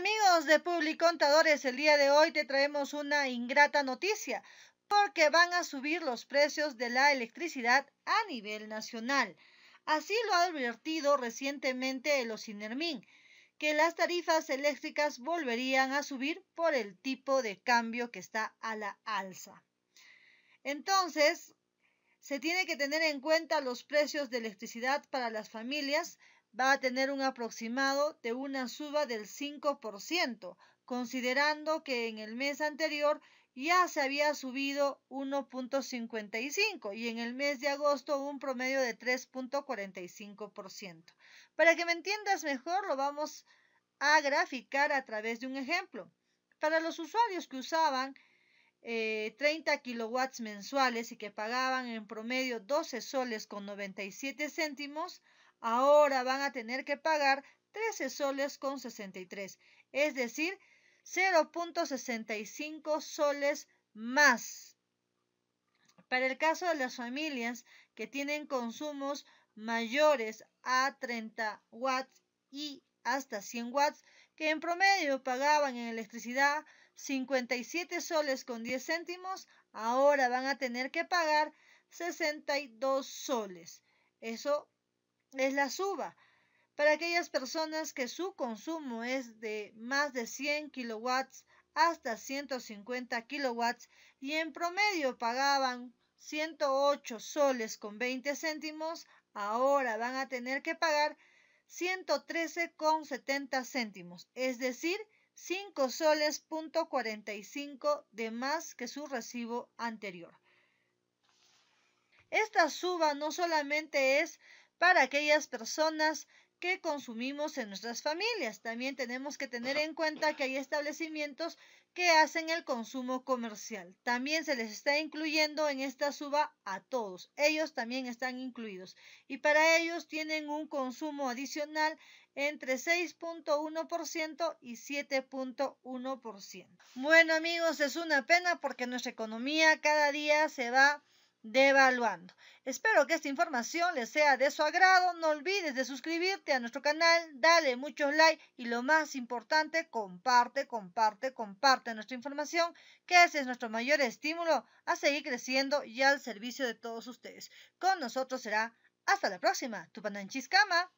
amigos de Publicontadores, Contadores, el día de hoy te traemos una ingrata noticia porque van a subir los precios de la electricidad a nivel nacional. Así lo ha advertido recientemente el OCINERMIN, que las tarifas eléctricas volverían a subir por el tipo de cambio que está a la alza. Entonces, se tiene que tener en cuenta los precios de electricidad para las familias, va a tener un aproximado de una suba del 5%, considerando que en el mes anterior ya se había subido 1.55 y en el mes de agosto un promedio de 3.45%. Para que me entiendas mejor, lo vamos a graficar a través de un ejemplo. Para los usuarios que usaban 30 eh, kilowatts mensuales y que pagaban en promedio 12 soles con 97 céntimos, ahora van a tener que pagar 13 soles con 63, es decir, 0.65 soles más. Para el caso de las familias que tienen consumos mayores a 30 watts y hasta 100 watts, que en promedio pagaban en electricidad 57 soles con 10 céntimos, ahora van a tener que pagar 62 soles. Eso es la suba para aquellas personas que su consumo es de más de 100 kilowatts hasta 150 kilowatts y en promedio pagaban 108 soles con 20 céntimos, ahora van a tener que pagar 113 con 70 céntimos, es decir, 5 soles punto 45 de más que su recibo anterior. Esta suba no solamente es para aquellas personas que consumimos en nuestras familias. También tenemos que tener en cuenta que hay establecimientos que hacen el consumo comercial. También se les está incluyendo en esta suba a todos. Ellos también están incluidos. Y para ellos tienen un consumo adicional entre 6.1% y 7.1%. Bueno amigos, es una pena porque nuestra economía cada día se va devaluando. Espero que esta información les sea de su agrado. No olvides de suscribirte a nuestro canal, dale muchos like y lo más importante, comparte, comparte, comparte nuestra información, que ese es nuestro mayor estímulo a seguir creciendo y al servicio de todos ustedes. Con nosotros será hasta la próxima. Tu Pananchiscama.